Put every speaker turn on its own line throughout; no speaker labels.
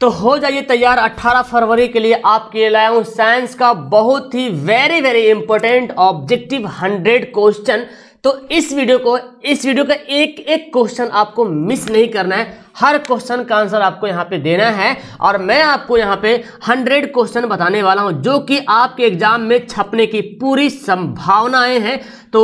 तो हो जाइए तैयार 18 फरवरी के लिए आपके लाया हूँ साइंस का बहुत ही very very important objective 100 question तो इस वीडियो को इस वीडियो का एक एक क्वेश्चन आपको मिस नहीं करना है हर क्वेश्चन का आंसर आपको यहाँ पे देना है और मैं आपको यहाँ पे हंड्रेड क्वेश्चन बताने वाला हूँ जो कि आपके एग्जाम में छपने की पूरी संभावनाएं हैं तो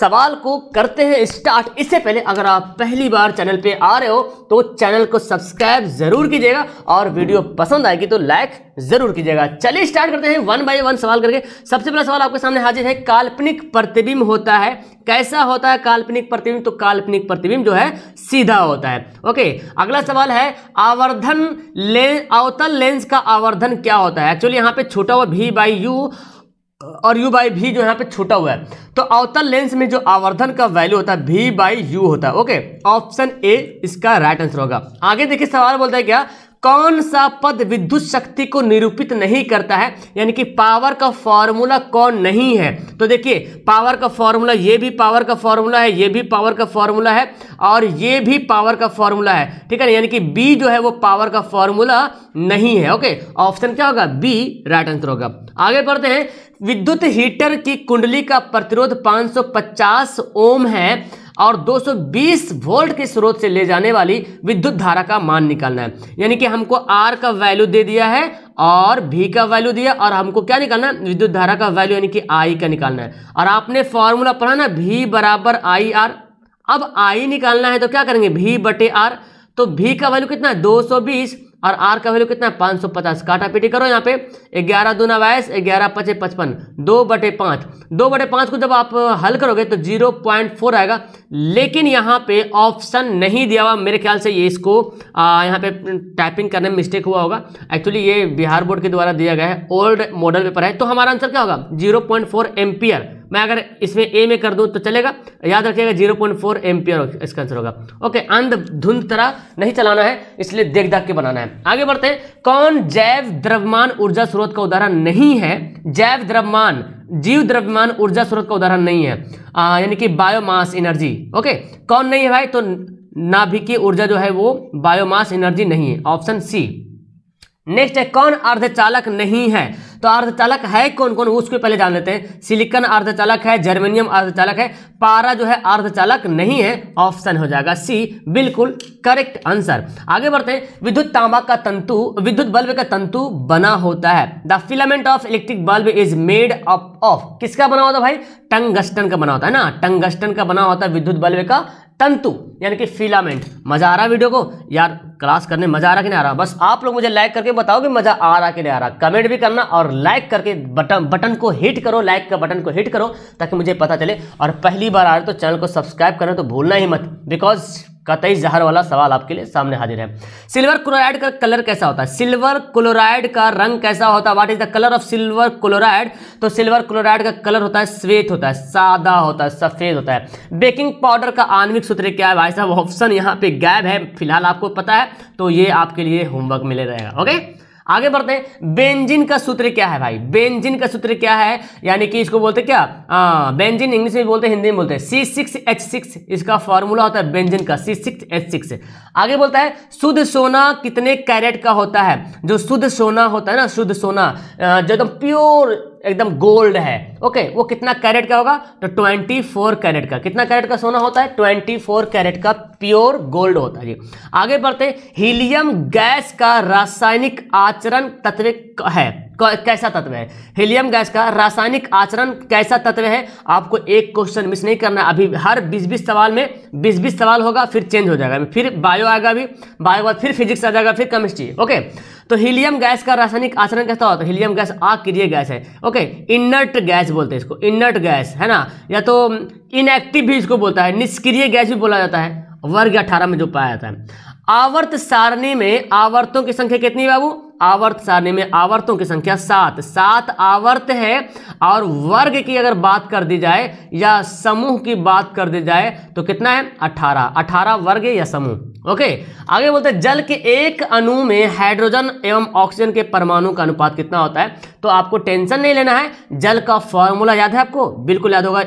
सवाल को करते हैं स्टार्ट इससे पहले अगर आप पहली बार चैनल पे आ रहे हो तो चैनल को सब्सक्राइब जरूर कीजिएगा और वीडियो पसंद आएगी तो लाइक जरूर कीजिएगा चलिए स्टार्ट करते हैं वन बाय वन सवाल करके सबसे पहला सवाल आपके सामने हाजिर है काल्पनिक प्रतिबिंब होता है कैसा होता है काल्पनिक प्रतिबिंब तो काल्पनिक प्रतिबिंब जो है सीधा होता है ओके अगला सवाल है आवर्धन लेंस अवतल लेंस का आवर्धन क्या होता है एक्चुअली यहाँ पे छोटा हुआ भी बाई यू और यू बाई भी जो यहाँ पे छूटा हुआ है तो अवतल लेंस में जो आवर्धन का वैल्यू होता है भी बाई यू होता है ओके ऑप्शन ए इसका राइट आंसर होगा आगे देखिए सवाल बोलता है क्या कौन सा पद विद्युत शक्ति को निरूपित नहीं करता है यानी कि पावर का फॉर्मूला कौन नहीं है तो देखिए पावर का फॉर्मूला ये भी पावर का फॉर्मूला है ये भी पावर का फॉर्मूला है और ये भी पावर का फॉर्मूला है ठीक है यानी कि बी जो है वो पावर का फॉर्मूला नहीं है ओके ऑप्शन क्या होगा बी राइट आंसर होगा आगे बढ़ते हैं विद्युत हीटर की कुंडली का प्रतिरोध पांच ओम है और 220 वोल्ट के स्रोत से ले जाने वाली विद्युत धारा का मान निकालना है यानी कि हमको आर का वैल्यू दे दिया है और भी का वैल्यू दिया और हमको क्या निकालना है विद्युत धारा का वैल्यू यानी कि आई का निकालना है और आपने फॉर्मूला पढ़ा ना भी बराबर आई आर अब आई निकालना है तो क्या करेंगे भी बटे आर तो भी का वैल्यू कितना है दो सौ बीस और आर का वैल्यू कितना है पाँच सौ पचास काटा पीटी करो यहाँ पे ग्यारह दूना बाईस ग्यारह पचे पचपन दो बटे पाँच दो बटे पाँच को जब आप हल करोगे तो जीरो पॉइंट फोर आएगा लेकिन यहाँ पे ऑप्शन नहीं दिया हुआ मेरे ख्याल से ये इसको यहाँ पे टाइपिंग करने में मिस्टेक हुआ होगा एक्चुअली ये बिहार बोर्ड के द्वारा दिया गया है ओल्ड मॉडल पेपर है तो हमारा आंसर क्या होगा जीरो पॉइंट फोर एम्पियर मैं अगर इसमें ए में कर दूं तो चलेगा याद रखिएगा जीरो पॉइंट फोर एम्पियर इसका आंसर होगा ओके अंध धुंध तरह नहीं चलाना है इसलिए देख दाख के बनाना है आगे बढ़ते हैं कौन जैव द्रव्यमान ऊर्जा स्रोत का उदाहरण नहीं है जैव द्रव्यमान जीव द्रव्यमान ऊर्जा स्रोत का उदाहरण नहीं है यानी कि बायोमास एनर्जी ओके कौन नहीं है भाई तो नाभिकीय ऊर्जा जो है वो बायोमास एनर्जी नहीं है ऑप्शन सी नेक्स्ट है कौन अर्धचालक नहीं है तो अर्धचालक है कौन कौन उसको पहले जान लेते हैं सिलिकन अर्धचालक है जर्मेनियम अर्धचालक है पारा जो है अर्धचालक नहीं है ऑप्शन हो जाएगा सी बिल्कुल करेक्ट आंसर आगे बढ़ते हैं विद्युत तांबा का तंतु विद्युत बल्ब का तंतु बना होता है the filament of electric bulb is made up of किसका बना होता है भाई टंगस्टन का बना होता है ना टंगस्टन का बना होता है विद्युत बल्ब का तंतु यानी कि फिलामेंट मज़ा आ रहा है वीडियो को यार क्लास करने मज़ा आ रहा कि नहीं आ रहा बस आप लोग मुझे लाइक करके बताओ कि मज़ा आ रहा कि नहीं आ रहा कमेंट भी करना और लाइक करके बटन बटन को हिट करो लाइक का बटन को हिट करो ताकि मुझे पता चले और पहली बार आ रहे तो चैनल को सब्सक्राइब करना तो भूलना ही मत बिकॉज कतई जहर वाला सवाल आपके लिए सामने हाजिर है सिल्वर क्लोराइड का कलर कैसा होता है सिल्वर क्लोराइड का रंग कैसा होता है what is the colour of silver chloride तो सिल्वर क्लोराइड का कलर होता है श्वेत होता है सादा होता है सफेद होता है बेकिंग पाउडर का आणविक सूत्र क्या है भाई साहब ऑप्शन यहाँ पे गैब है फिलहाल आपको पता है तो ये आपके लिए होमवर्क मिले रहेगा ओके आगे बढ़ते हैं बेंजिन का सूत्र क्या है भाई बेंजिन का सूत्र क्या है यानी कि इसको बोलते क्या आ, बेंजिन इंग्लिश में बोलते हिंदी में बोलते हैं सी सिक्स एच सिक्स इसका फॉर्मूला होता है बेंजिन का सी सिक्स एच सिक्स आगे बोलता है शुद्ध सोना कितने कैरेट का होता है जो शुद्ध सोना होता है ना शुद्ध सोना जो एकदम प्योर एकदम गोल्ड है ओके वो कितना कैरेट का होगा तो 24 कैरेट का कितना कैरेट का सोना होता है 24 कैरेट का प्योर गोल्ड होता है जी आगे बढ़ते हीलियम गैस का रासायनिक आचरण तत्व है कैसा तत्व है हीलियम गैस का रासायनिक आचरण कैसा तत्व है आपको एक क्वेश्चन मिस नहीं करना अभी हर 20-20 सवाल में 20-20 सवाल होगा फिर चेंज हो जाएगा फिर बायो आएगा अभी बायो बाद फिर फिजिक्स आ जाएगा फिर केमिस्ट्री ओके तो हीलियम गैस का रासायनिक आचरण कैसा होता है हीलियम गैस आक्रिय गैस है ओके इनर्ट गैस बोलते हैं इसको इनर्ट गैस है ना या तो इनएक्टिव mm, भी इसको बोलता है निष्क्रिय गैस भी बोला जाता है वर्ग अठारह में जो पाया जाता है आवर्त सारणी में आवर्तों की संख्या कितनी बाबू आवर्त सारणी में आवर्तों की संख्या सात सात आवर्त है और वर्ग की अगर बात कर दी जाए या समूह की बात कर दी जाए तो कितना है अठारह अठारह वर्ग या समूह ओके आगे बोलते हैं जल के एक अणु में हाइड्रोजन एवं ऑक्सीजन के परमाणु का अनुपात कितना होता है तो आपको टेंशन नहीं लेना है जल का फॉर्मूला याद है आपको बिल्कुल याद होगा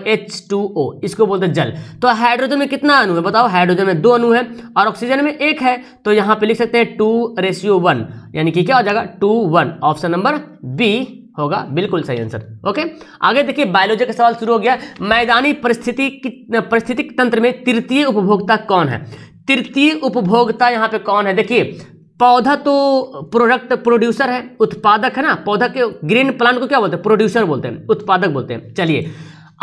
ओ इसको बोलते हैं जल तो हाइड्रोजन में कितना अणु है बताओ हाइड्रोजन में दो अणु है और ऑक्सीजन में एक है तो यहां पर लिख सकते हैं टू रेशियो वन यानी कि क्या हो जाएगा two one option number B होगा बिल्कुल सही आंसर ओके आगे देखिए बायोलॉजी का सवाल शुरू हो गया मैदानी परिस्थिति परिस्थितिक तंत्र में तृतीय उपभोक्ता कौन है तृतीय उपभोक्ता यहां पे कौन है देखिए पौधा तो प्रोडक्ट प्रोड्यूसर है उत्पादक है ना पौधा के ग्रीन प्लांट को क्या बोलते हैं प्रोड्यूसर बोलते हैं उत्पादक बोलते हैं चलिए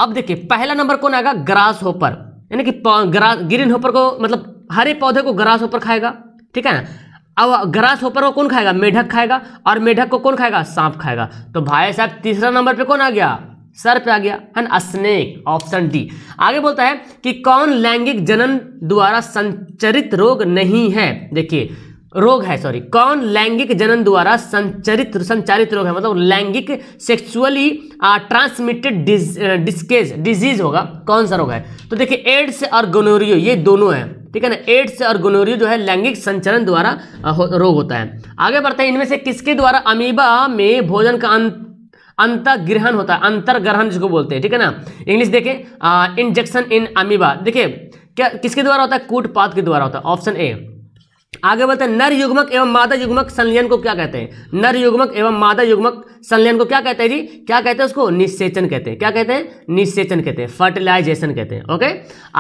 अब देखिए पहला नंबर कौन आएगा ग्रास होपर यानी कि ग्रास ग्रीन होपर को मतलब हरे पौधे को ग्रास होपर खाएगा ठीक है ना अब ग्रास होपर को कौन खाएगा मेढक खाएगा और मेढक को कौन खाएगा सांप खाएगा तो भाई साहब तीसरा नंबर पे कौन आ गया सर पे आ गया है ना स्नेक ऑप्शन डी आगे बोलता है कि कौन लैंगिक जनन द्वारा संचरित रोग नहीं है देखिए रोग है सॉरी कौन लैंगिक जनन द्वारा संचरित संचारित रोग है मतलब लैंगिक सेक्सुअली ट्रांसमिटेड डिस्केज डिजीज होगा कौन सा रोग है तो देखिए एड्स और गोनोरियो ये दोनों हैं ठीक है ना एड्स और गोनोरियो जो है लैंगिक संचरण द्वारा रोग होता है आगे बढ़ते हैं इनमें से किसके द्वारा अमीबा में भोजन का अंत अंतग्रहण होता है अंतर्ग्रहण जिसको बोलते हैं ठीक है ना इंग्लिश देखें इंजेक्शन इन अमीबा देखिए क्या किसके द्वारा होता है कूटपात के द्वारा होता है ऑप्शन ए आगे बोलते हैं नर युग्मक एवं मादा युग्मक संलयन को क्या कहते हैं नर युग्मक एवं मादा युग्मक संलयन को क्या कहते हैं जी क्या कहते हैं उसको निषेचन कहते हैं क्या कहते हैं निषेचन कहते हैं फर्टिलाइजेशन कहते हैं ओके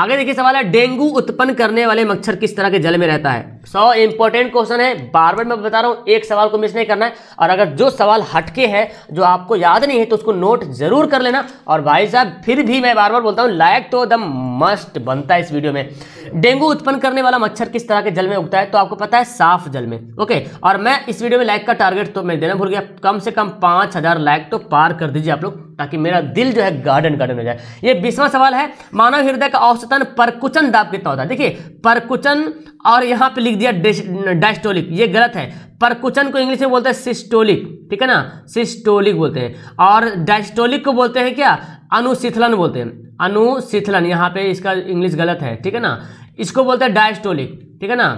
आगे देखिए सवाल है डेंगू उत्पन्न करने वाले मच्छर किस तरह के जल में रहता है सौ इंपॉर्टेंट क्वेश्चन है बार बार मैं बता रहा हूं एक सवाल को मिस नहीं करना है और अगर जो सवाल हटके है जो आपको याद नहीं है तो उसको नोट जरूर कर लेना और भाई साहब फिर भी मैं बार बार बोलता हूँ लायक तो एकदम मस्ट बनता है इस वीडियो में डेंगू उत्पन्न करने वाला मच्छर किस तरह के जल में उगता है तो आपको पता है साफ जल में ओके और मैं इस वीडियो में लाइक का टारगेट तो मैं देना भूल गया कम से कम पांच हज़ार लाइक तो पार कर दीजिए आप लोग ताकि मेरा दिल जो है गार्डन गार्डन हो जाए ये बीसवा सवाल है मानव हृदय का औसतन परकुचन दाब कितना होता है देखिए परकुचन और यहां पे लिख दिया डायस्टोलिक ये गलत है परकुचन को इंग्लिश में बोलते हैं सिस्टोलिक ठीक है ना सिस्टोलिक बोलते हैं और डायस्टोलिक को बोलते हैं क्या अनुशीथलन बोलते हैं अनुशीथलन यहाँ पे इसका इंग्लिश गलत है ठीक है ना इसको बोलते हैं डायस्टोलिक ठीक है ना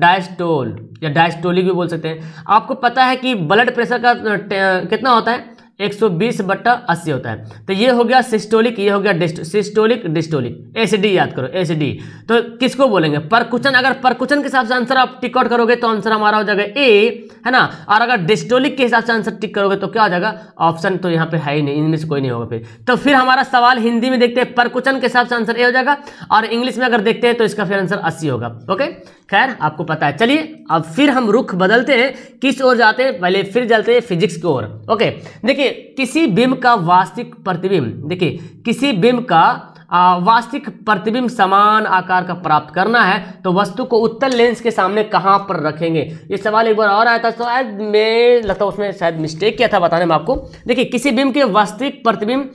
डायस्टोल या डायस्टोलिक भी बोल सकते हैं आपको पता है कि ब्लड प्रेशर का कितना होता है 120 बट्टा अस्सी होता है तो ये हो गया सिस्टोलिक ये हो गया सिस्टोलिक डिस्टोलिक एसिडी याद करो एसिडी तो किसको बोलेंगे परकुचन अगर परकुचन के हिसाब से आंसर आप टिक आउट करोगे तो आंसर हमारा हो जाएगा ए है ना और अगर डिस्टोलिक के हिसाब से आंसर टिक करोगे तो क्या हो जाएगा ऑप्शन तो यहाँ पे है ही नहीं इनमें से कोई नहीं होगा फिर तो फिर हमारा सवाल हिंदी में देखते हैं परकुचन के हिसाब से आंसर ए हो जाएगा और इंग्लिश में अगर देखते हैं तो इसका फिर आंसर अस्सी होगा ओके खैर आपको पता है चलिए अब फिर हम रुख बदलते हैं किस ओर जाते हैं पहले फिर चलते हैं फिजिक्स की ओर ओके देखिए किसी बिंब का वास्तविक प्रतिबिंब देखिए किसी बिंब का वास्तविक प्रतिबिंब समान आकार का प्राप्त करना है तो वस्तु को उत्तर लेंस के सामने कहाँ पर रखेंगे ये सवाल एक बार और आया था शायद मैं लगता उसमें शायद मिस्टेक किया था बताने में आपको देखिए किसी बिंब के वास्तविक प्रतिबिंब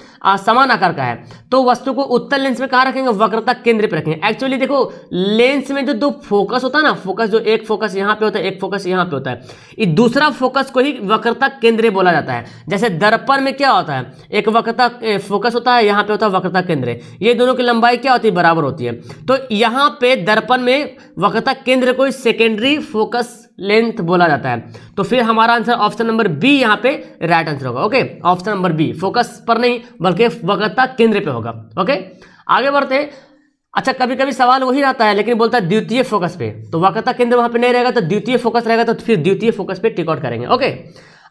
समान आकार का है तो वस्तु को उत्तर लेंस में कहाँ रखेंगे वक्रता केंद्र पर रखेंगे एक्चुअली देखो लेंस में जो दो फोकस होता है ना फोकस जो एक फोकस यहाँ पे होता है एक फोकस यहाँ पे होता है दूसरा फोकस को ही वक्रता केंद्र बोला जाता है जैसे दर्पण में क्या होता है एक वक्रता फोकस होता है यहाँ पे होता है वक्रता केंद्र ये ये दोनों की लंबाई क्या होती है बराबर होती है तो यहां पे दर्पण में वक्रता केंद्र को सेकेंडरी फोकस लेंथ बोला जाता है तो फिर हमारा आंसर ऑप्शन नंबर बी यहां पे राइट आंसर होगा okay option number B focus पर नहीं बल्कि वक्रता केंद्र पे होगा ओके आगे बढ़ते अच्छा कभी कभी सवाल वही रहता है लेकिन बोलता है द्वितीय फोकस पे तो वक्रता केंद्र वहां पे नहीं रहेगा तो द्वितीय फोकस रहेगा तो फिर द्वितीय फोकस पे टिकॉट करेंगे ओके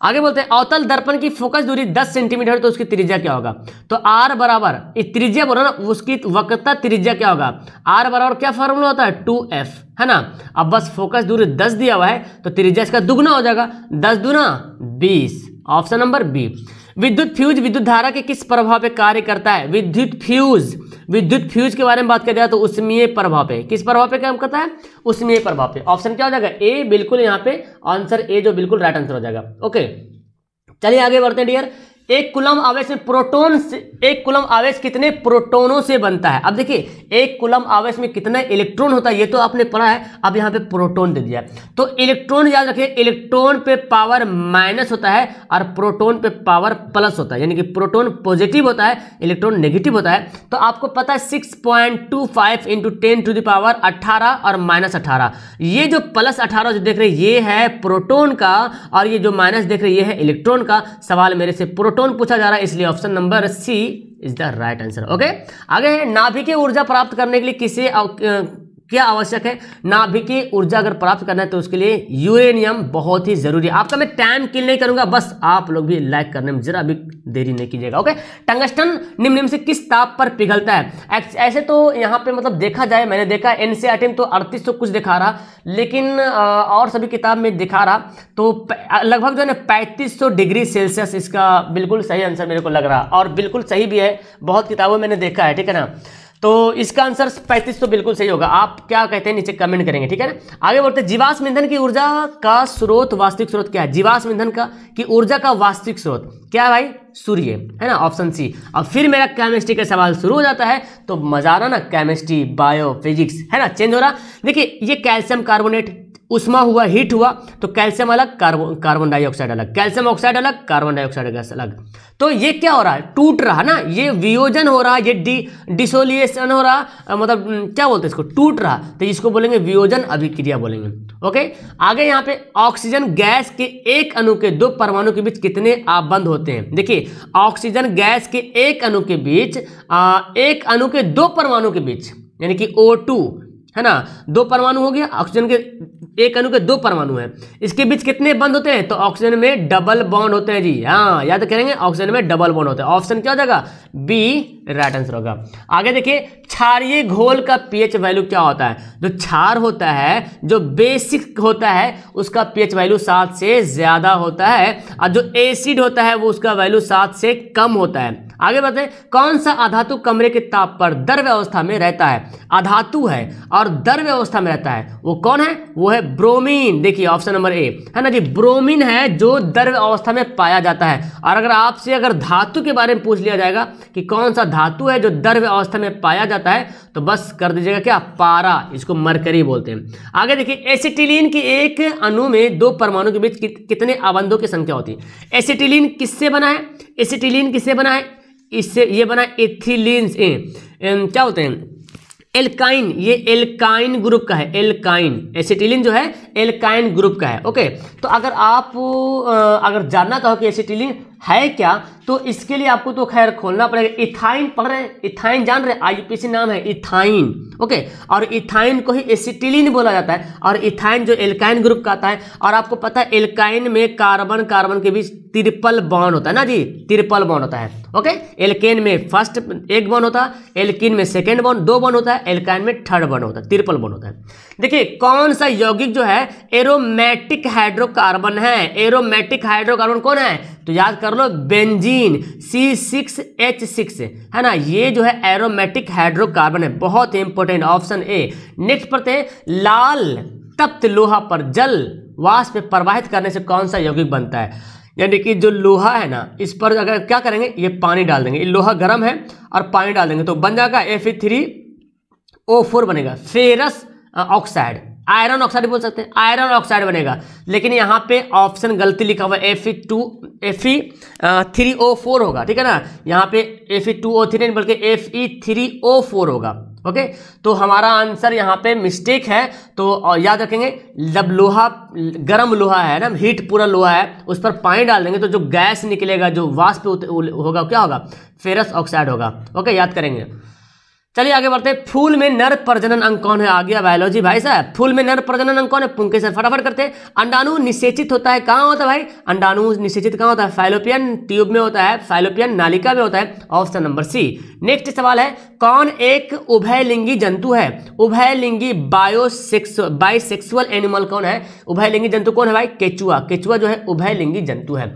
आगे बोलते हैं अवतल दर्पण की फोकस दूरी 10 सेंटीमीटर तो उसकी त्रिज्या क्या होगा तो आर बराबर त्रिज्या बोलो ना उसकी वक्रता त्रिज्या क्या होगा आर बराबर क्या फॉर्मूला होता है टू एफ है ना अब बस फोकस दूरी 10 दिया हुआ है तो त्रिज्या इसका दुगना हो जाएगा 10 दुना 20 ऑप्शन नंबर बी विद्युत फ्यूज विद्युत धारा के किस प्रभाव पर कार्य करता है विद्युत फ्यूज विद्युत फ्यूज के बारे में बात दिया तो उसमें प्रभाव पे किस प्रभाव पे काम करता है उसमें प्रभाव पे ऑप्शन क्या हो जाएगा ए बिल्कुल यहाँ पे आंसर ए जो बिल्कुल राइट आंसर हो जाएगा ओके चलिए आगे बढ़ते हैं डियर एक कुलम आवेश में प्रोटोन से एक कुलम आवेश कितने प्रोटोनों से बनता है अब देखिए एक कुलम आवेश में कितना इलेक्ट्रॉन होता है ये तो आपने पढ़ा है अब यहाँ पे प्रोटोन दे दिया तो इलेक्ट्रॉन याद रखिए इलेक्ट्रॉन पे पावर माइनस होता है और प्रोटोन पे पावर प्लस होता है यानी कि प्रोटोन पॉजिटिव होता है इलेक्ट्रॉन नेगेटिव होता है तो आपको पता है six point two five into ten to अट्ठारह और माइनस अठारह ये जो प्लस अठारह जो देख रहे हैं ये है प्रोटोन का और ये जो माइनस देख रहे हैं ये है इलेक्ट्रॉन का सवाल मेरे से प्रोटोन प्रोटॉन पूछा जा रहा है इसलिए option number C is the right answer okay आगे है नाभिकीय ऊर्जा प्राप्त करने के लिए किसे क्या आवश्यक है नाभिकीय ऊर्जा अगर प्राप्त करना है तो उसके लिए यूरेनियम बहुत ही जरूरी है आपका मैं टाइम किल नहीं करूंगा बस आप लोग भी लाइक करने में जरा भी देरी नहीं कीजिएगा ओके टंगस्टन निम्न निम्न से किस ताप पर पिघलता है ऐसे तो यहाँ पे मतलब देखा जाए मैंने देखा एन e तो अड़तीस तो कुछ दिखा रहा लेकिन और सभी किताब में दिखा रहा तो लगभग जो है ना पैंतीस डिग्री सेल्सियस इसका बिल्कुल सही आंसर मेरे को लग रहा और बिल्कुल सही भी है बहुत किताबों मैंने देखा है ठीक है ना तो इसका आंसर पैंतीस तो बिल्कुल सही होगा आप क्या कहते हैं नीचे कमेंट करेंगे ठीक है ना आगे बढ़ते जीवाश्म ईंधन की ऊर्जा का स्रोत वास्तविक स्रोत क्या है जीवाश्म ईंधन का की ऊर्जा का वास्तविक स्रोत क्या है भाई सूर्य है ना ऑप्शन सी अब फिर मेरा केमिस्ट्री का सवाल शुरू हो जाता है तो मजा आ रहा ना केमिस्ट्री बायो फिजिक्स है ना चेंज हो रहा देखिए ये कैल्शियम कार्बोनेट उष्मा हुआ हीट हुआ तो कैल्शियम अलग कार्बन कार्बन डाइऑक्साइड अलग कैल्शियम ऑक्साइड अलग कार्बन डाइऑक्साइड अलग तो ये क्या हो रहा है टूट रहा ना ये वियोजन हो रहा है ये डी डिसोलिएशन हो रहा मतलब क्या बोलते हैं इसको टूट रहा तो इसको बोलेंगे वियोजन अभिक्रिया बोलेंगे ओके आगे यहाँ पे ऑक्सीजन गैस के एक अणु के दो परमाणु के बीच कितने आबंध होते हैं देखिए ऑक्सीजन गैस के एक अणु के बीच आ, एक अणु के दो परमाणु के बीच यानी कि ओ है ना दो परमाणु हो गया ऑक्सीजन के एक अणु के दो परमाणु हैं इसके बीच कितने बंद होते हैं तो ऑक्सीजन में डबल बॉन्ड होते हैं जी हाँ याद करेंगे ऑक्सीजन में डबल बॉन्ड होते हैं ऑप्शन क्या हो जाएगा बी राइट आंसर होगा आगे देखिए क्षारिय घोल का पीएच वैल्यू क्या होता है जो क्षार होता है जो बेसिक होता है उसका पीएच वैल्यू सात से ज्यादा होता है और जो एसिड होता है वो उसका वैल्यू सात से कम होता है आगे बताए कौन सा अधातु कमरे के ताप पर दर व्यवस्था में रहता है अधातु है और दर व्यवस्था में रहता है वो कौन है वो है ब्रोमीन देखिए ऑप्शन नंबर ए है ना जी ब्रोमीन है जो दर अवस्था में पाया जाता है और अगर आपसे अगर धातु के बारे में पूछ लिया जाएगा कि कौन सा धातु है जो दर अवस्था में पाया जाता है तो बस कर दीजिएगा क्या पारा इसको मरकरी बोलते हैं आगे देखिए एसिटिलीन की एक अणु में दो परमाणु के बीच कितने आबंधों की संख्या होती है एसिटिलीन किससे बना है एसिटिलीन किससे बना है इससे ये बना एथिलीन्स ए क्या होते हैं एल्काइन ये एल्काइन ग्रुप का है एल्काइन एसिटिलिन जो है एल्काइन ग्रुप का है ओके तो अगर आप अगर जानना चाहो कि एसिटिलिन है क्या तो इसके लिए आपको तो खैर खोलना पड़ेगा इथाइन पढ़ रहे हैं इथाइन जान रहे पी आईपीसी नाम है इथाइन ओके और इथाइन को ही एसिटिलिन बोला जाता है और इथाइन जो एल्काइन ग्रुप का आता है और आपको पता है एल्काइन में कार्बन कार्बन के बीच त्रिपल बॉन्ड होता है ना जी त्रिपल बॉन्ड होता है ओके एल्केन में फर्स्ट एक बॉन्ड होता है एल्किन में सेकेंड बॉन्ड दो बॉन्ड होता है एल्काइन में थर्ड बॉन्ड होता है त्रिपल बॉन्ड होता है देखिए कौन सा यौगिक जो है एरोमेटिक हाइड्रोकार्बन है एरोमेटिक हाइड्रोकार्बन कौन है तो याद कर लो benzene C six H six है ना ये जो है एरोमेटिक हाइड्रोकार्बन है बहुत ही इंपॉर्टेंट ऑप्शन ए नेक्स्ट पढ़ते हैं लाल तप्त लोहा पर जल वाष्प में प्रवाहित करने से कौन सा यौगिक बनता है यानी कि जो लोहा है ना इस पर अगर क्या करेंगे ये पानी डाल देंगे ये लोहा गर्म है और पानी डाल देंगे तो बन जाएगा एफ थ्री ओ फोर बनेगा फेरस ऑक्साइड आयरन ऑक्साइड बोल सकते हैं आयरन ऑक्साइड बनेगा लेकिन यहाँ पे ऑप्शन गलती लिखा हुआ F two F E three O four होगा ठीक है ना यहाँ पे F E two O three नहीं बल्कि F E three O four होगा ओके तो हमारा आंसर यहाँ पे मिस्टेक है तो याद रखेंगे जब लोहा गर्म लोहा है ना हीट पूरा लोहा है उस पर पानी डाल देंगे तो जो गैस निकलेगा जो वाष्प होगा क्या होगा फेरस ऑक्साइड होगा ओके याद करेंगे चलिए आगे बढ़ते हैं फूल में नर प्रजनन अंग कौन है आ गया बायोलॉजी भाई साहब फूल में नर प्रजनन अंग कौन है पुंके सर फटाफट करते हैं अंडाणु निषेचित होता है कहाँ होता है भाई अंडाणु निषेचित कहाँ होता है फाइलोपियन ट्यूब में होता है फाइलोपियन नालिका में होता है ऑप्शन नंबर सी नेक्स्ट सवाल है कौन एक उभयलिंगी जंतु है उभयलिंगी बायोसेक्स बाइसेक्सुअल एनिमल कौन है उभयलिंगी जंतु कौन है भाई केचुआ केचुआ जो है उभयलिंगी जंतु है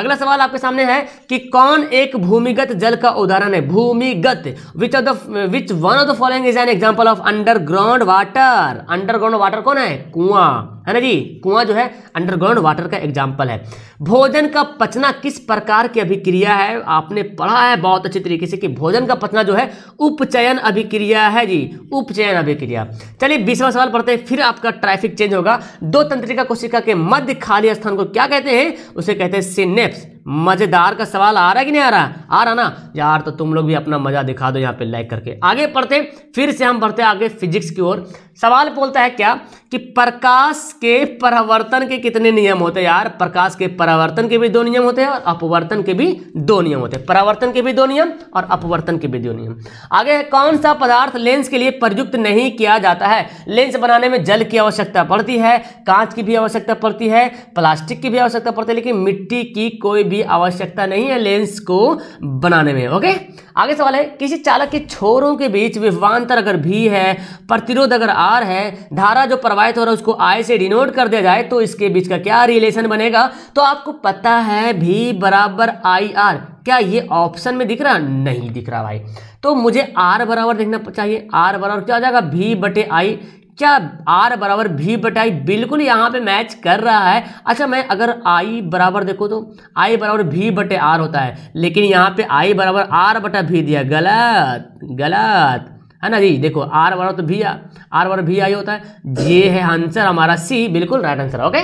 अगला सवाल आपके सामने है कि कौन एक भूमिगत जल का उदाहरण है भूमिगत which of the which which one of the following is an example of underground water underground water कौन है कुआं है ना जी कुआं जो है अंडरग्राउंड वाटर का एग्जाम्पल है भोजन का पचना किस प्रकार की अभिक्रिया है आपने पढ़ा है बहुत अच्छे तरीके से कि भोजन का पचना जो है उपचयन अभिक्रिया है जी उपचयन अभिक्रिया चलिए बीसवा सवाल पढ़ते हैं फिर आपका ट्रैफिक चेंज होगा दो तंत्रिका कोशिका के मध्य खाली स्थान को क्या कहते हैं उसे कहते हैं सिनेप्स मजेदार का सवाल आ रहा है कि नहीं आ रहा आ रहा ना यार तो तुम लोग भी अपना मजा दिखा दो यहाँ पे लाइक करके आगे पढ़ते फिर से हम बढ़ते आगे फिजिक्स की ओर सवाल बोलता है क्या कि प्रकाश के परावर्तन के कितने नियम होते हैं यार प्रकाश के परावर्तन के भी दो नियम होते हैं और अपवर्तन के भी दो नियम होते हैं परावर्तन के भी दो नियम और अपवर्तन के भी दो नियम आगे कौन सा पदार्थ लेंस के लिए प्रयुक्त नहीं किया जाता है लेंस बनाने में जल की आवश्यकता पड़ती है कांच की भी आवश्यकता पड़ती है प्लास्टिक की भी आवश्यकता पड़ती है लेकिन मिट्टी की कोई भी आवश्यकता नहीं है लेंस को बनाने में ओके आगे सवाल है किसी चालक के छोरों के बीच विवान्तर अगर भी है प्रतिरोध अगर आ धार है धारा जो प्रवाहित हो रहा है उसको आय से डिनोट कर दिया जाए तो इसके बीच का क्या रिलेशन बनेगा तो आपको पता है भी बराबर आई आर क्या ये ऑप्शन में दिख रहा नहीं दिख रहा भाई तो मुझे आर बराबर देखना चाहिए आर बराबर क्या हो जाएगा भी बटे आई क्या आर बराबर भी बटाई बिल्कुल यहाँ पे मैच कर रहा है अच्छा मैं अगर आई बराबर देखो तो आई बराबर भी बटे आर होता है लेकिन यहाँ पे आई बराबर आर बटा भी दिया गलत गलत है ना जी देखो आर वाला तो भी आर वाला भी आई होता है ये है आंसर हमारा सी बिल्कुल राइट आंसर ओके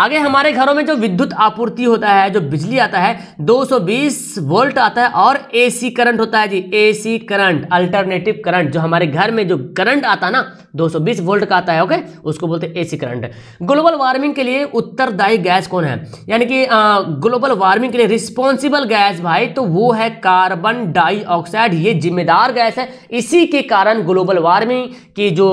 आगे हमारे घरों में जो विद्युत आपूर्ति होता है जो बिजली आता है 220 वोल्ट आता है और एसी करंट होता है जी एसी करंट अल्टरनेटिव करंट जो हमारे घर में जो करंट आता है ना 220 वोल्ट का आता है ओके उसको बोलते हैं एसी करंट ग्लोबल वार्मिंग के लिए उत्तरदायी गैस कौन है यानी कि ग्लोबल वार्मिंग के लिए रिस्पॉन्सिबल गैस भाई तो वो है कार्बन डाइऑक्साइड ये जिम्मेदार गैस है इसी के कारण ग्लोबल वार्मिंग की जो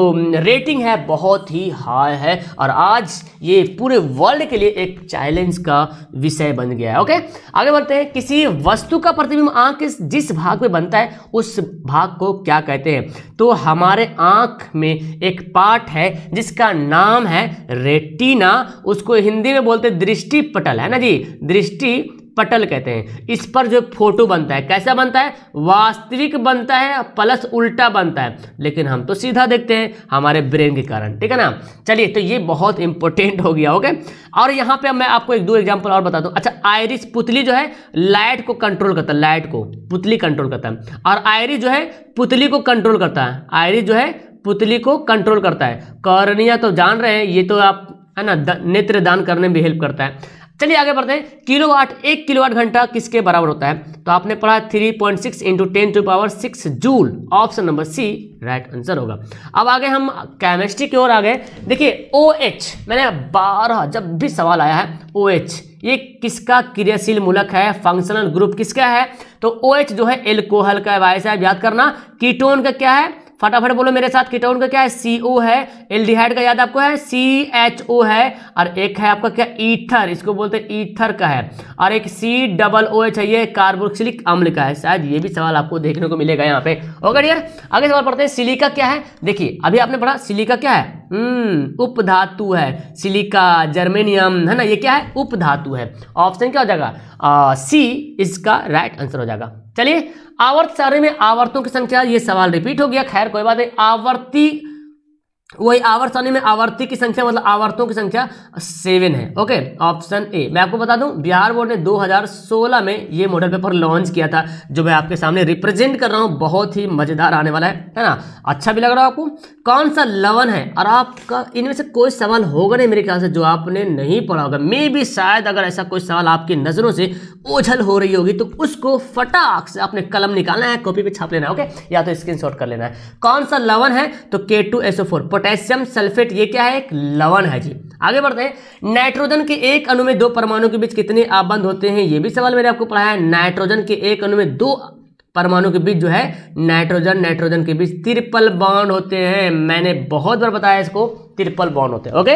रेटिंग है बहुत ही हाई है और आज ये पूरे वर्ल्ड निकालने के लिए एक चैलेंज का विषय बन गया है ओके आगे बढ़ते हैं किसी वस्तु का प्रतिबिंब आंख जिस भाग में बनता है उस भाग को क्या कहते हैं तो हमारे आंख में एक पार्ट है जिसका नाम है रेटिना उसको हिंदी में बोलते दृष्टि पटल है ना जी दृष्टि पटल कहते हैं इस पर जो फोटो बनता है कैसा बनता है वास्तविक बनता है प्लस उल्टा बनता है लेकिन हम तो सीधा देखते हैं हमारे ब्रेन के कारण ठीक है ना चलिए तो ये बहुत इंपॉर्टेंट हो गया ओके और यहाँ पे मैं आपको एक दो एग्जाम्पल और बता दूँ अच्छा आयरिस पुतली जो है लाइट को कंट्रोल करता है लाइट को पुतली कंट्रोल करता है और आयरिस जो है पुतली को कंट्रोल करता है आयरिस जो है पुतली को कंट्रोल करता है कॉर्निया तो जान रहे हैं ये तो आप है ना नेत्र दान करने में हेल्प करता है चलिए आगे बढ़ते हैं किलो वाट एक किलो वाट घंटा किसके बराबर होता है तो आपने पढ़ा three point six into ten to power six joule option number C right answer होगा अब आगे हम केमिस्ट्री की ओर आ गए देखिए ओ एच मैंने बारह जब भी सवाल आया है ओ एच ये किसका क्रियाशील मूलक है फंक्शनल ग्रुप किसका है तो ओ एच जो है एल्कोहल का वायस है याद करना कीटोन का क्या है फटाफट बोलो मेरे साथ कीटोन का क्या है सी ओ है एल्डिहाइड का याद आपको है सी एच ओ है और एक है आपका क्या ईथर इसको बोलते हैं ईथर का है और एक सी डबल ओ एच है ये कार्बोक्सिलिक अम्ल का है शायद ये भी सवाल आपको देखने को मिलेगा यहाँ पे ओके डियर आगे सवाल पढ़ते हैं सिलिका क्या है देखिए अभी आपने पढ़ा सिलिका क्या है हम्म, उपधातु है सिलिका जर्मेनियम है ना ये क्या है उपधातु है ऑप्शन क्या हो जाएगा सी इसका राइट आंसर हो जाएगा चलिए आवर्त सारे में आवर्तों की संख्या ये सवाल रिपीट हो गया खैर कोई बात नहीं आवर्ती वही आवर्त सारणी में आवर्ती की संख्या मतलब आवर्तों की संख्या सेवन है ओके ऑप्शन ए मैं आपको बता दूं बिहार बोर्ड ने 2016 में ये मॉडल पेपर लॉन्च किया था जो मैं आपके सामने रिप्रेजेंट कर रहा हूं बहुत ही मजेदार आने वाला है है ना अच्छा भी लग रहा है आपको कौन सा लवन है और आपका इनमें से कोई सवाल होगा नहीं मेरे ख्याल से जो आपने नहीं पढ़ा होगा मे भी शायद अगर ऐसा कोई सवाल आपकी नज़रों से ओझल हो रही होगी तो उसको फटाक से आपने कलम निकालना है कॉपी पे छाप लेना है ओके या तो स्क्रीन कर लेना है कौन सा लवन है तो के टू पोटेशियम सल्फेट ये क्या है एक लवण है जी आगे बढ़ते हैं नाइट्रोजन के एक अणु में दो परमाणु के बीच कितने आबंध होते हैं ये भी सवाल मैंने आपको पढ़ाया है नाइट्रोजन के एक अणु में दो परमाणु के बीच जो है नाइट्रोजन नाइट्रोजन के बीच त्रिपल बॉन्ड होते हैं मैंने बहुत बार बताया इसको त्रिपल बॉन्ड होते हैं ओके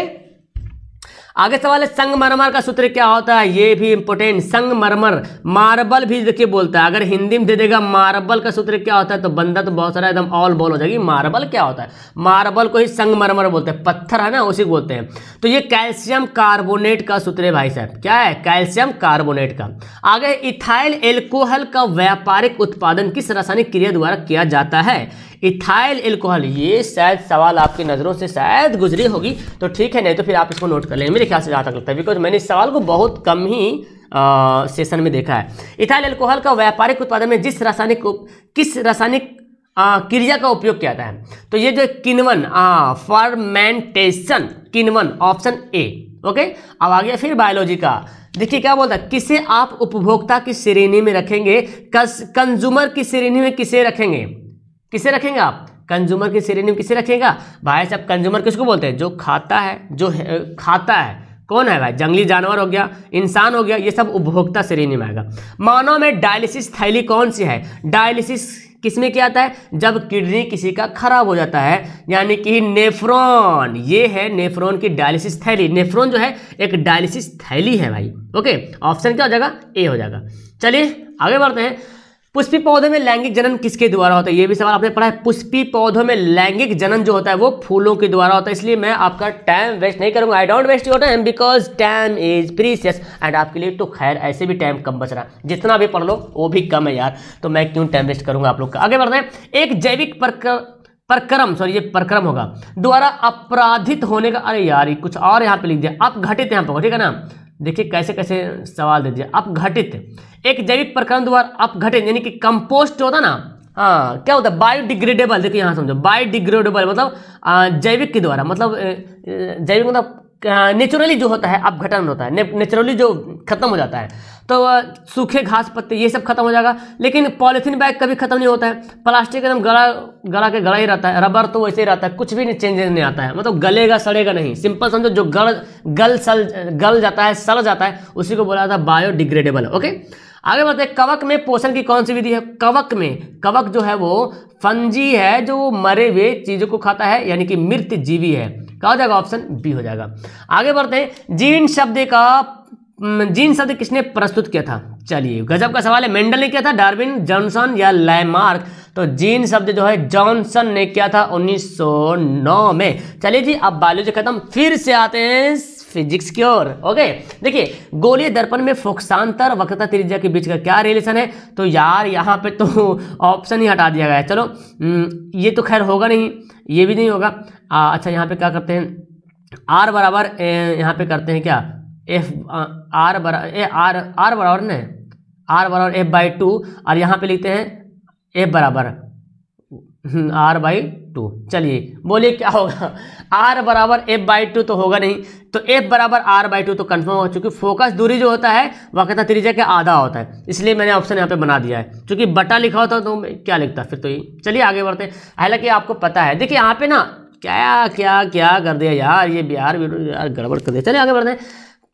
आगे सवाल है संगमरमर का सूत्र क्या होता है ये भी इंपोर्टेंट संगमरमर मार्बल भी देखिए बोलता है अगर हिंदी में दे देगा मार्बल का सूत्र क्या होता है तो बंदा तो बहुत सारा एकदम ऑल बॉल हो जाएगी मार्बल क्या होता है मार्बल को ही संगमरमर बोलते हैं पत्थर है ना उसी को बोलते हैं तो ये कैल्शियम कार्बोनेट का सूत्र है भाई साहब क्या है कैल्शियम कार्बोनेट का आगे इथाइल एल्कोहल का व्यापारिक उत्पादन किस रासायनिक क्रिया द्वारा किया जाता है इथाइल एल्कोहल ये शायद सवाल आपकी नज़रों से शायद गुजरी होगी तो ठीक है नहीं तो फिर आप इसको नोट कर लेंगे मेरे ख्याल से जहाँ तक लगता है बिकॉज मैंने इस सवाल को बहुत कम ही आ, सेशन में देखा है इथाइल एल्कोहल का व्यापारिक उत्पादन में जिस रासायनिक किस रासायनिक क्रिया का उपयोग किया जाता है तो ये जो किनवन फर्मेंटेशन किनवन ऑप्शन ए ओके अब आ गया फिर बायोलॉजी का देखिए क्या बोलता है किसे आप उपभोक्ता की श्रेणी में रखेंगे कंज्यूमर की श्रेणी में किसे रखेंगे किसे रखेंगे आप कंज्यूमर की श्रेणी में किसे रखेगा भाई साहब कंज्यूमर किसको बोलते हैं जो खाता है जो है, खाता है कौन है भाई जंगली जानवर हो गया इंसान हो गया ये सब उपभोक्ता श्रेणी में आएगा मानव में डायलिसिस थैली कौन सी है डायलिसिस किस में क्या आता है जब किडनी किसी का खराब हो जाता है यानी कि नेफ्रॉन ये है नेफ्रॉन की डायलिसिस थैली नेफ्रॉन जो है एक डायलिसिस थैली है भाई ओके ऑप्शन क्या हो जाएगा ए हो जाएगा चलिए आगे बढ़ते हैं पुष्पी पौधों में लैंगिक जनन किसके द्वारा होता है ये भी सवाल आपने पढ़ा है पुष्पी पौधों में लैंगिक जनन जो होता है वो फूलों के द्वारा होता है इसलिए मैं आपका टाइम वेस्ट नहीं करूंगा I don't waste your time because time is precious and आपके लिए तो खैर ऐसे भी टाइम कम बच रहा है जितना भी पढ़ लो वो भी कम है यार तो मैं क्यों टाइम वेस्ट करूंगा आप लोग का आगे बढ़ते हैं एक जैविक प्रकर परक्रम सॉरी ये परक्रम होगा द्वारा अपराधित होने का अरे यार कुछ और यहां पे लिख दिया अपघटित यहाँ पर ठीक है ना देखिए कैसे कैसे सवाल दे दिया अपघटित एक जैविक प्रकरण द्वारा अपघटित यानी कि कंपोस्ट होता ना हाँ क्या होता है बायोडिग्रेडेबल देखिए यहाँ समझो बायोडिग्रेडेबल मतलब जैविक के द्वारा मतलब जैविक मतलब नेचुरली जो होता है अपघटन होता है ने, नेचुरली जो खत्म हो जाता है तो सूखे घास पत्ते ये सब खत्म हो जाएगा लेकिन पॉलीथीन बैग कभी खत्म नहीं होता है प्लास्टिक एकदम गला गला के गला ही रहता है रबर तो वैसे ही रहता है कुछ भी नहीं चेंजेज नहीं आता है मतलब गलेगा सड़ेगा नहीं सिंपल समझो जो गल गल सल गल जाता है सड़ जाता है उसी को बोला जाता है बायोडिग्रेडेबल ओके आगे बढ़ते हैं कवक में पोषण की कौन सी विधि है कवक में कवक जो है वो फंजी है जो मरे हुए चीज़ों को खाता है यानी कि मृत जीवी है क्या हो जाएगा ऑप्शन बी हो जाएगा आगे बढ़ते हैं जीन शब्द का जीन शब्द किसने प्रस्तुत किया था चलिए गजब का सवाल है मेंडल ने किया था डार्विन जॉनसन या लैमार्क तो जीन शब्द जो है जॉनसन ने किया था 1909 में चलिए जी अब बायोलॉजी खत्म फिर से आते हैं फिजिक्स की ओर ओके देखिए गोलीय दर्पण में फोक्सांतर वक्रता त्रिज्या के बीच का क्या रिलेशन है तो यार यहाँ पे तो ऑप्शन ही हटा दिया गया है चलो ये तो खैर होगा नहीं ये भी नहीं होगा आ, अच्छा यहाँ पे क्या करते हैं आर बराबर यहाँ पे करते हैं क्या एफ आर बराबर ए आर आर बराबर ने आर बराबर एफ बाई टू और यहाँ पे लिखते हैं एफ बराबर आर बाई टू चलिए बोलिए क्या होगा आर बराबर एफ बाई टू तो होगा नहीं तो एफ बराबर आर बाई टू तो कंफर्म हो चुकी फोकस दूरी जो होता है वह कहता त्रिज्या के आधा होता है इसलिए मैंने ऑप्शन यहाँ पे बना दिया है चूँकि बटा लिखा होता तो क्या लिखता फिर तो ये चलिए आगे बढ़ते हैं हालांकि आपको पता है देखिए यहाँ पे ना क्या क्या क्या कर दिया यार ये बिहार यार गड़बड़ कर दिया चलिए आगे बढ़ते हैं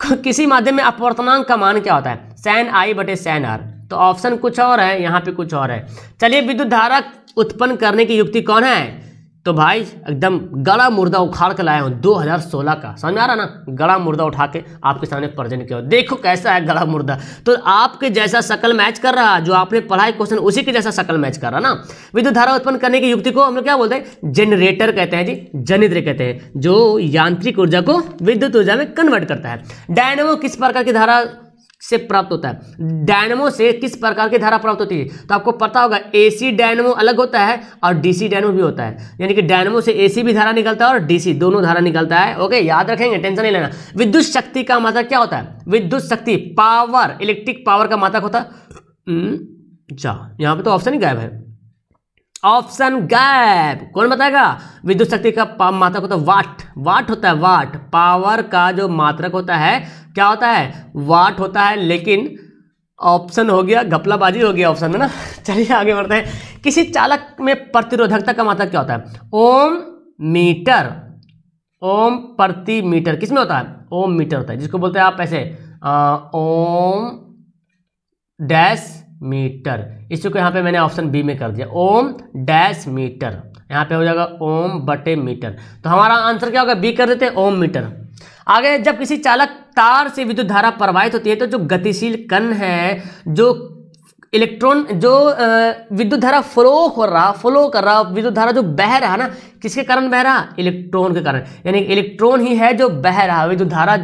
किसी माध्यम में अपवर्तनांक का मान क्या होता है सैन आई बटे सैन आर तो ऑप्शन कुछ और है यहाँ पे कुछ और है चलिए विद्युत धारा उत्पन्न करने की युक्ति कौन है तो भाई एकदम गड़ा मुर्दा उखाड़ के लाया हूँ 2016 का समझ आ रहा ना गड़ा मुर्दा उठा के आपके सामने प्रेजेंट किया देखो कैसा है गड़ा मुर्दा तो आपके जैसा शकल मैच कर रहा जो आपने पढ़ाई क्वेश्चन उसी के जैसा शकल मैच कर रहा ना विद्युत धारा उत्पन्न करने की युक्ति को हम लोग क्या बोलते हैं जनरेटर कहते हैं जी जनित्र कहते हैं जो यांत्रिक ऊर्जा को विद्युत ऊर्जा में कन्वर्ट करता है डायनेमो किस प्रकार की धारा से प्राप्त होता है डायनमो से किस प्रकार की धारा प्राप्त होती है तो आपको पता होगा एसी डायनमो अलग होता है और डीसी डायनमो भी होता है यानी कि डायनमो से एसी भी धारा निकलता है और डीसी दोनों धारा निकलता है ओके याद रखेंगे टेंशन नहीं लेना विद्युत शक्ति का मात्रक क्या होता है विद्युत शक्ति पावर इलेक्ट्रिक पावर का मात्रक होता है हम्म, जा यहाँ पे तो ऑप्शन ही गायब है ऑप्शन गैप कौन बताएगा विद्युत शक्ति का मात्रक होता है वाट वाट होता है वाट पावर का जो मात्रक होता है क्या होता है वाट होता है लेकिन ऑप्शन हो गया घपलाबाजी हो गया ऑप्शन में ना चलिए आगे बढ़ते हैं किसी चालक में प्रतिरोधकता का मात्रक क्या होता है ओम मीटर ओम प्रति मीटर किसमें होता है ओम मीटर होता है जिसको बोलते हैं आप ऐसे आ, ओम डैश मीटर इसी को यहाँ पे मैंने ऑप्शन बी में कर दिया ओम डैश मीटर यहाँ पे हो जाएगा ओम बटे मीटर तो हमारा आंसर क्या होगा बी कर देते हैं ओम मीटर आगे जब किसी चालक तार से विद्युत धारा प्रवाहित होती है तो जो गतिशील कण है जो इलेक्ट्रॉन जो विद्युत धारा फ्लो हो रहा फ्लो कर रहा विद्युत धारा जो बह रहा ना किसके कारण बह रहा इलेक्ट्रॉन के कारण यानी इलेक्ट्रॉन ही है जो बह रहा विद्युत धारा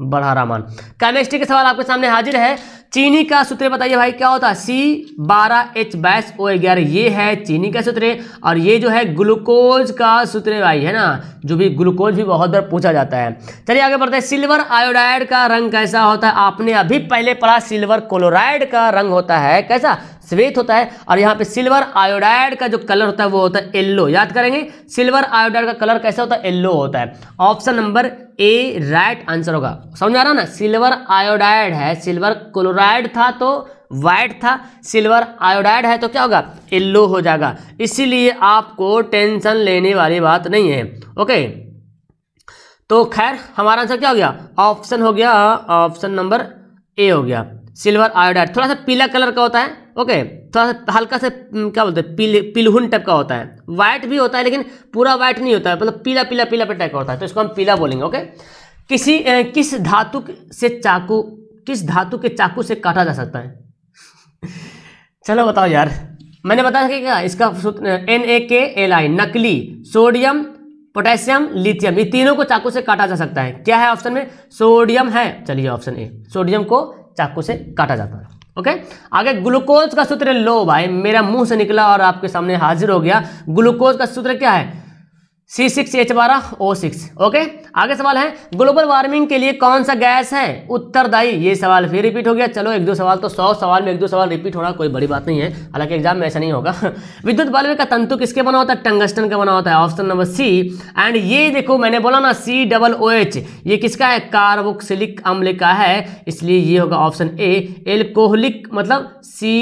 बढ़ा मान केमिस्ट्री के सवाल आपके सामने हाजिर है चीनी का सूत्र बताइए भाई क्या होता है सी बारह एच बाईस ओ ग्यारह ये है चीनी का सूत्र और ये जो है ग्लूकोज का सूत्र भाई है ना जो भी ग्लूकोज भी बहुत बार पूछा जाता है चलिए आगे बढ़ते हैं सिल्वर आयोडाइड का रंग कैसा होता है आपने अभी पहले पढ़ा सिल्वर क्लोराइड का रंग होता है कैसा श्वेत होता है और यहाँ पे सिल्वर आयोडाइड का जो कलर होता है वो होता है येल्लो याद करेंगे सिल्वर आयोडाइड का कलर कैसा होता है येल्लो होता है option number A right answer होगा समझ आ रहा ना सिल्वर आयोडाइड है सिल्वर क्लोराइड था तो वाइट था सिल्वर आयोडाइड है तो क्या होगा येल्लो हो जाएगा इसीलिए आपको टेंशन लेने वाली बात नहीं है ओके तो खैर हमारा आंसर क्या हो गया ऑप्शन हो गया ऑप्शन नंबर ए हो गया सिल्वर आयोडाइड थोड़ा सा पीला कलर का होता है ओके थोड़ा सा हल्का से हम्म, क्या बोलते हैं पिल, पिलहुन टाइप का होता है व्हाइट भी होता है लेकिन पूरा व्हाइट नहीं होता है मतलब पीला पीला पीला टाइप का होता है तो इसको हम पीला बोलेंगे ओके किसी ए, किस धातु से चाकू किस धातु के चाकू से काटा जा सकता है चलो बताओ यार मैंने बताया कि क्या इसका एन ए के एल आई नकली सोडियम पोटेशियम लिथियम ये तीनों को चाकू से काटा जा सकता है क्या है ऑप्शन में सोडियम है चलिए ऑप्शन ए सोडियम को चाकू से काटा जाता है ओके आगे ग्लूकोज का सूत्र लो भाई मेरा मुंह से निकला और आपके सामने हाजिर हो गया ग्लूकोज का सूत्र क्या है सी सिक्स एच बारह ओ सिक्स ओके आगे सवाल है ग्लोबल वार्मिंग के लिए कौन सा गैस है उत्तरदायी ये सवाल फिर रिपीट हो गया चलो एक दो सवाल तो सौ सवाल में एक दो सवाल रिपीट होना कोई बड़ी बात नहीं है हालांकि एग्जाम में ऐसा नहीं होगा विद्युत बल्ब का तंतु किसके बना होता है टंगस्टन का बना होता है ऑप्शन नंबर सी एंड ये देखो मैंने बोला ना सी डबल ओ एच ये किसका है कार्बोक्सिलिक अम्ल का है इसलिए ये होगा ऑप्शन ए एल्कोहलिक मतलब सी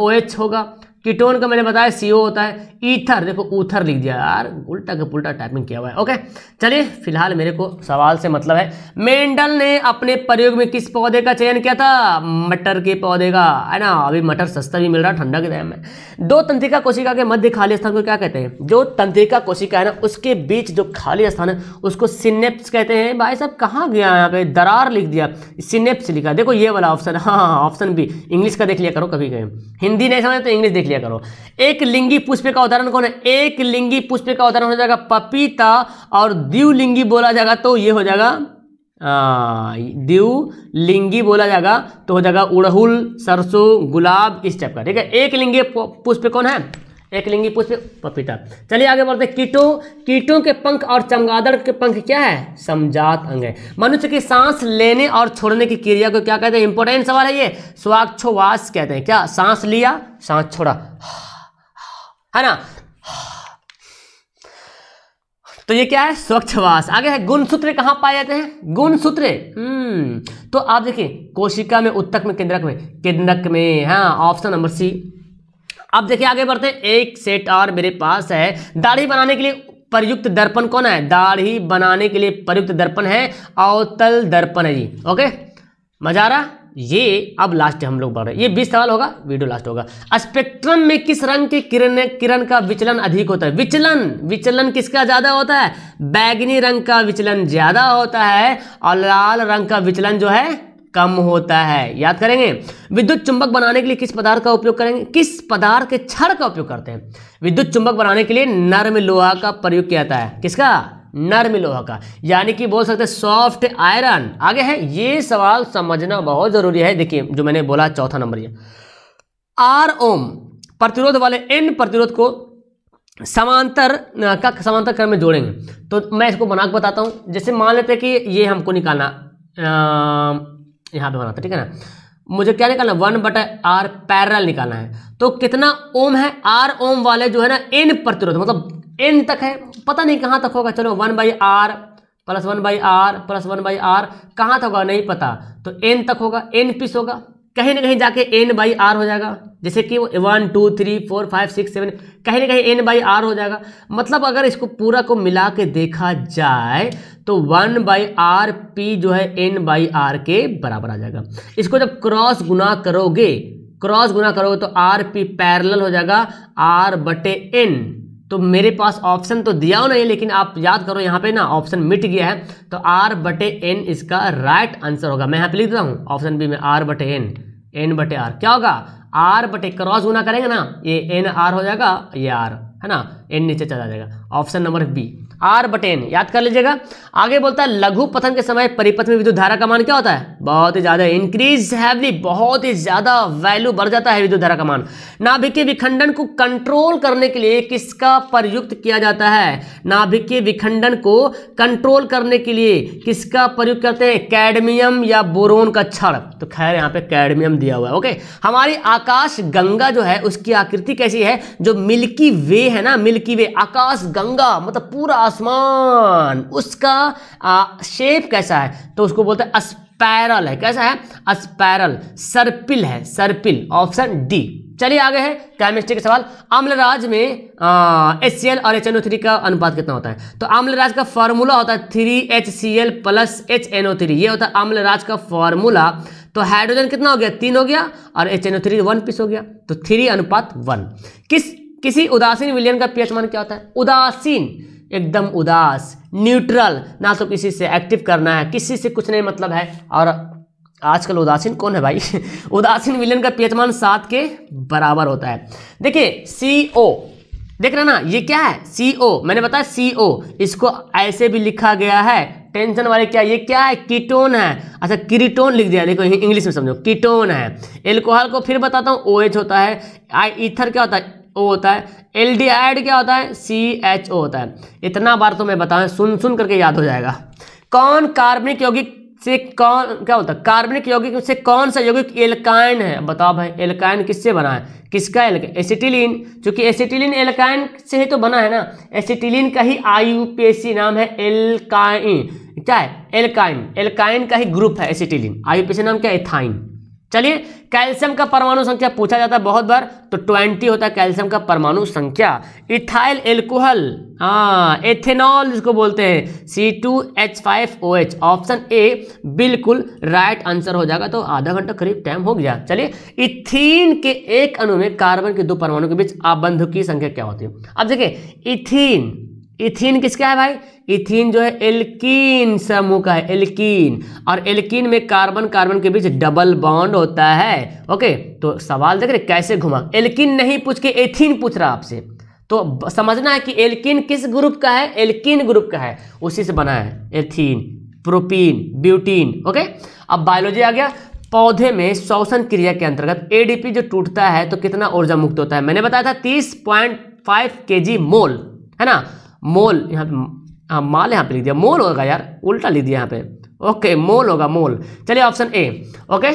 ओ एच होगा कीटोन का मैंने बताया सीओ होता है ईथर देखो ऊथर लिख दिया यार उल्टा का पुल्टा टाइपिंग किया हुआ है ओके चलिए फिलहाल मेरे को सवाल से मतलब है मेंडल ने अपने प्रयोग में किस पौधे का चयन किया था मटर के पौधे का है ना अभी मटर सस्ता भी मिल रहा ठंडा के टाइम में दो तंत्रिका कोशिका के मध्य खाली स्थान को क्या कहते हैं जो तंत्रिका कोशिका है ना उसके बीच जो खाली स्थान है उसको सिनेप्स कहते हैं भाई साहब कहाँ गया यहाँ पे दरार लिख दिया सिनेप्स लिखा देखो ये वाला ऑप्शन हाँ ऑप्शन भी इंग्लिश का देख लिया करो कभी कहीं हिंदी नहीं समझ तो इंग्लिश देख लिया किया करो एक लिंगी पुष्प का उदाहरण कौन है एक लिंगी पुष्प का उदाहरण हो जाएगा पपीता और द्विलिंगी बोला जाएगा तो ये हो जाएगा दीव लिंगी बोला जाएगा तो हो जाएगा उड़हुल सरसों गुलाब इस टाइप का ठीक है एक लिंगी पुष्प कौन है एक लिंगी पुष्प पपीता चलिए आगे बढ़ते कीटों कीटों के पंख और चमगादड़ के पंख क्या है समझात अंग है मनुष्य की सांस लेने और छोड़ने की क्रिया को क्या कहते हैं इंपॉर्टेंट सवाल है ये स्वाक्षोवास कहते हैं क्या सांस लिया सांस छोड़ा है ना तो ये क्या है स्वच्छवास आगे है गुण सूत्र पाए जाते हैं गुण सूत्र हम्म, तो आप देखिए कोशिका में उत्तक में केंद्रक में केंद्रक में हाँ ऑप्शन नंबर सी अब देखिए आगे बढ़ते हैं एक सेट और मेरे पास है दाढ़ी बनाने के लिए प्रयुक्त दर्पण कौन है दाढ़ी बनाने के लिए प्रयुक्त दर्पण है अवतल दर्पण है जी ओके मजा आ रहा ये अब लास्ट हम लोग बढ़ रहे हैं ये बीस सवाल होगा वीडियो लास्ट होगा स्पेक्ट्रम में किस रंग के किरण किरण का विचलन अधिक होता है विचलन विचलन किसका ज़्यादा होता है बैगनी रंग का विचलन ज़्यादा होता है और लाल रंग का विचलन जो है कम होता है याद करेंगे विद्युत चुंबक बनाने के लिए किस पदार्थ का उपयोग करेंगे किस पदार्थ के छड़ का उपयोग करते हैं विद्युत चुंबक बनाने के लिए नर्म लोहा का प्रयोग किया जाता है किसका नर्म लोहा का यानी कि बोल सकते हैं सॉफ्ट आयरन आगे है ये सवाल समझना बहुत जरूरी है देखिए जो मैंने बोला चौथा नंबर यह आर ओम प्रतिरोध वाले एन प्रतिरोध को समांतर का समांतर क्रम में जोड़ेंगे तो मैं इसको बनाकर बताता हूं जैसे मान लेते हैं कि ये हमको निकालना आ, यहाँ पे होना था ठीक है ना मुझे क्या निकालना वन बटा आर पैरल निकालना है तो कितना ओम है आर ओम वाले जो है ना इन प्रतिरोध मतलब इन तक है पता नहीं कहाँ तक होगा चलो one by R plus one by R plus one by R कहाँ तक होगा नहीं पता तो एन तक होगा एन पीस होगा कहीं ना कहीं जाके एन बाई आर हो जाएगा जैसे कि वो one two three four five six seven कहीं ना कहीं एन बाई आर हो जाएगा मतलब अगर इसको पूरा को मिला के देखा जाए तो वन बाई आर पी जो है एन बाई आर के बराबर आ जाएगा इसको जब क्रॉस गुना करोगे क्रॉस गुना करोगे तो आर पी पैरल हो जाएगा आर बटे एन तो मेरे पास ऑप्शन तो दिया हो नहीं लेकिन आप याद करो यहाँ पे ना ऑप्शन मिट गया है तो आर बटे एन इसका राइट आंसर होगा मैं यहाँ पे लिख देता हूँ ऑप्शन बी में आर बटे एन एन बटे आर क्या होगा आर बटे क्रॉस गुना करेंगे ना ये एन आर हो जाएगा ये आर है ना एन नीचे चला जाएगा ऑप्शन नंबर बी आर बट एन याद कर लीजिएगा आगे बोलता है लघु पथन के समय परिपथ में विद्युत धारा का मान क्या होता है बहुत ही ज़्यादा इंक्रीज हैवली बहुत ही ज़्यादा वैल्यू बढ़ जाता है विद्युत धारा का मान नाभिकीय विखंडन को कंट्रोल करने के लिए किसका प्रयुक्त किया जाता है नाभिकीय विखंडन को कंट्रोल करने के लिए किसका प्रयुक्त करते हैं कैडमियम या बोरोन का क्षण तो खैर यहाँ पे कैडमियम दिया हुआ है ओके हमारी आकाश गंगा जो है उसकी आकृति कैसी है जो मिल्की वे है ना मिल मिल्की वे आकाश गंगा मतलब पूरा आसमान उसका आ, शेप कैसा है तो उसको बोलते हैं स्पैरल है कैसा है स्पैरल सर्पिल है सर्पिल ऑप्शन डी चलिए आगे है केमिस्ट्री के सवाल अम्लराज में एच सी और एच का अनुपात कितना होता है तो अम्लराज का फॉर्मूला होता है three H C L plus H N O three ये होता है अम्लराज का फॉर्मूला तो हाइड्रोजन कितना हो गया तीन हो गया और H N O three one piece हो गया तो थ्री अनुपात वन किस किसी उदासीन विलियन का पीएच मान क्या होता है उदासीन एकदम उदास न्यूट्रल ना तो किसी से एक्टिव करना है किसी से कुछ नहीं मतलब है और आजकल उदासीन कौन है भाई उदासीन विलियन का पीएच मान सात के बराबर होता है देखिए सी ओ देख रहे ना ये क्या है सी ओ मैंने बताया सी ओ इसको ऐसे भी लिखा गया है टेंशन वाले क्या ये क्या है कीटोन है अच्छा किरीटोन लिख दिया देखो इंग्लिश में समझो कीटोन है एल्कोहल को फिर बताता हूँ ओ एच होता है आई ईथर क्या होता है ओ होता है एल डी एड क्या होता है सी एच ओ होता है इतना बार तो मैं बताऊँ सुन सुन करके याद हो जाएगा कौन कार्बनिक यौगिक से कौन क्या होता है कार्बनिक यौगिक से कौन सा यौगिक एलकाइन है बताओ भाई एलकाइन किससे बना है किसका एल एसिटिलीन चूंकि एसिटिलीन एलकाइन से ही तो बना है ना एसिटिलीन का ही आई नाम है एलकाइन क्या है एलकाइन एलकाइन का ही ग्रुप है एसिटिलीन आई नाम क्या है एथाइन चलिए कैल्शियम का परमाणु संख्या पूछा जाता है बहुत बार तो ट्वेंटी होता है कैल्शियम का परमाणु संख्या इथाइल एल्कोहल हाँ एथेनॉल जिसको बोलते हैं C two H five O H option A बिल्कुल राइट आंसर हो जाएगा तो आधा घंटा करीब टाइम हो गया चलिए इथीन के एक अणु में कार्बन के दो परमाणु के बीच आबंध की संख्या क्या होती है अब देखिए इथीन इथिन किसका है भाई इथिन जो है एल्कीन समूह का है एल्कीन और एल्कीन में कार्बन कार्बन के बीच डबल बॉन्ड होता है ओके तो सवाल देख रहे कैसे घुमा एल्कीन नहीं पूछ के एथिन पूछ रहा आपसे तो समझना है कि एल्किन किस ग्रुप का है एल्किन ग्रुप का है उसी से बना है एथिन प्रोटीन ब्यूटीन ओके अब बायोलॉजी आ गया पौधे में शोषण क्रिया के अंतर्गत एडीपी जो टूटता है तो कितना ऊर्जा मुक्त होता है मैंने बताया था तीस पॉइंट फाइव के जी मोल है ना मोल यहाँ हाँ माल यहाँ पे लिख दिया मोल होगा यार उल्टा लिख दिया यहाँ पे ओके मोल होगा मोल चलिए ऑप्शन ए ओके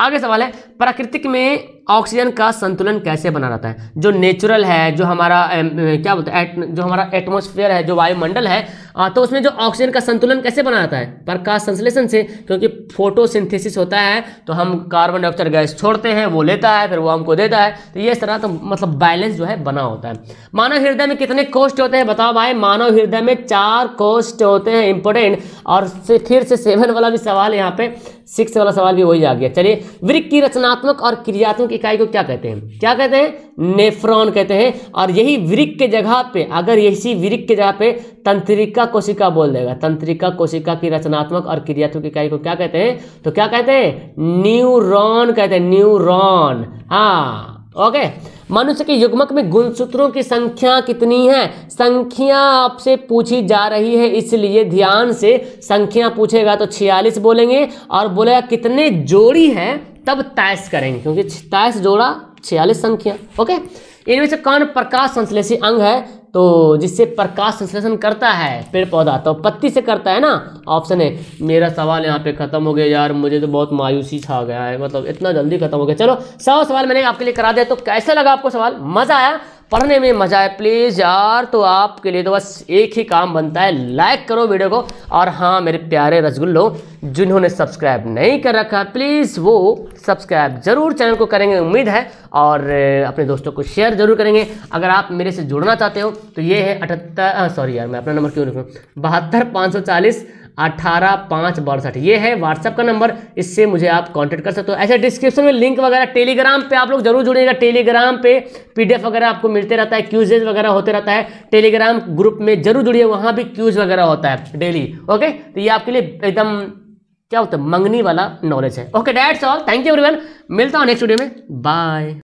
आगे सवाल है प्राकृतिक में ऑक्सीजन का संतुलन कैसे बना रहता है जो नेचुरल है जो हमारा क्या बोलते हैं जो हमारा एटमोसफेयर है जो वायुमंडल है तो उसमें जो ऑक्सीजन का संतुलन कैसे बना रहता है प्रकाश संश्लेषण से क्योंकि फोटोसिंथेसिस होता है तो हम कार्बन डाइऑक्साइड गैस छोड़ते हैं वो लेता है फिर वो हमको देता है तो ये इस तरह तो मतलब बैलेंस जो है बना होता है मानव हृदय में कितने कोष्ट होते हैं बताओ भाई मानव हृदय में चार कोष्ट होते हैं इंपॉर्टेंट और से फिर से सेवन वाला भी सवाल यहाँ पे सिक्स वाला सवाल भी वही आ गया चलिए वृक्ष की रचनात्मक और क्रियात्मक इकाई को क्या कहते हैं क्या कहते हैं नेफ्रॉन कहते हैं और यही वृक के जगह पे अगर इसी वृक के जगह पे तंत्रिका कोशिका बोल देगा तंत्रिका कोशिका की रचनात्मक और क्रियात्मक इकाई को क्या कहते हैं तो क्या कहते हैं न्यूरोन कहते हैं न्यूरोन हाँ ओके मनुष्य के युग्मक में गुणसूत्रों की संख्या कितनी है संख्या आपसे पूछी जा रही है इसलिए ध्यान से संख्या पूछेगा तो 46 बोलेंगे और बोलेगा कितने जोड़ी हैं तब तैस करेंगे क्योंकि तैस जोड़ा छियालीस संख्या ओके इनमें से कौन प्रकाश संश्लेषी अंग है तो जिससे प्रकाश संश्लेषण करता है पेड़ पौधा तो पत्ती से करता है ना ऑप्शन है मेरा सवाल यहाँ पे खत्म हो गया यार मुझे तो बहुत मायूसी छा गया है मतलब इतना जल्दी खत्म हो गया चलो सौ सवाल मैंने आपके लिए करा दिया तो कैसा लगा आपको सवाल मज़ा आया पढ़ने में मजा है प्लीज़ यार तो आपके लिए तो बस एक ही काम बनता है लाइक करो वीडियो को और हाँ मेरे प्यारे रसगुल्लो जिन्होंने सब्सक्राइब नहीं कर रखा प्लीज़ वो सब्सक्राइब ज़रूर चैनल को करेंगे उम्मीद है और अपने दोस्तों को शेयर ज़रूर करेंगे अगर आप मेरे से जुड़ना चाहते हो तो ये है अठहत्तर सॉरी यार मैं अपना नंबर क्यों रखूँ बहत्तर पाँच सौ चालीस अठारह पाँच बासठ ये है व्हाट्सअप का नंबर इससे मुझे आप कांटेक्ट कर सकते हो ऐसे डिस्क्रिप्शन में लिंक वगैरह टेलीग्राम पे आप लोग जरूर जुड़िएगा टेलीग्राम पे पीडीएफ वगैरह आपको मिलते रहता है क्यूजेज वगैरह होते रहता है टेलीग्राम ग्रुप में जरूर जुड़िए वहाँ भी क्यूज वगैरह होता है डेली ओके तो ये आपके लिए एकदम क्या होता है मंगनी वाला नॉलेज है okay that's all thank you every मिलता हूँ नेक्स्ट वीडियो में बाय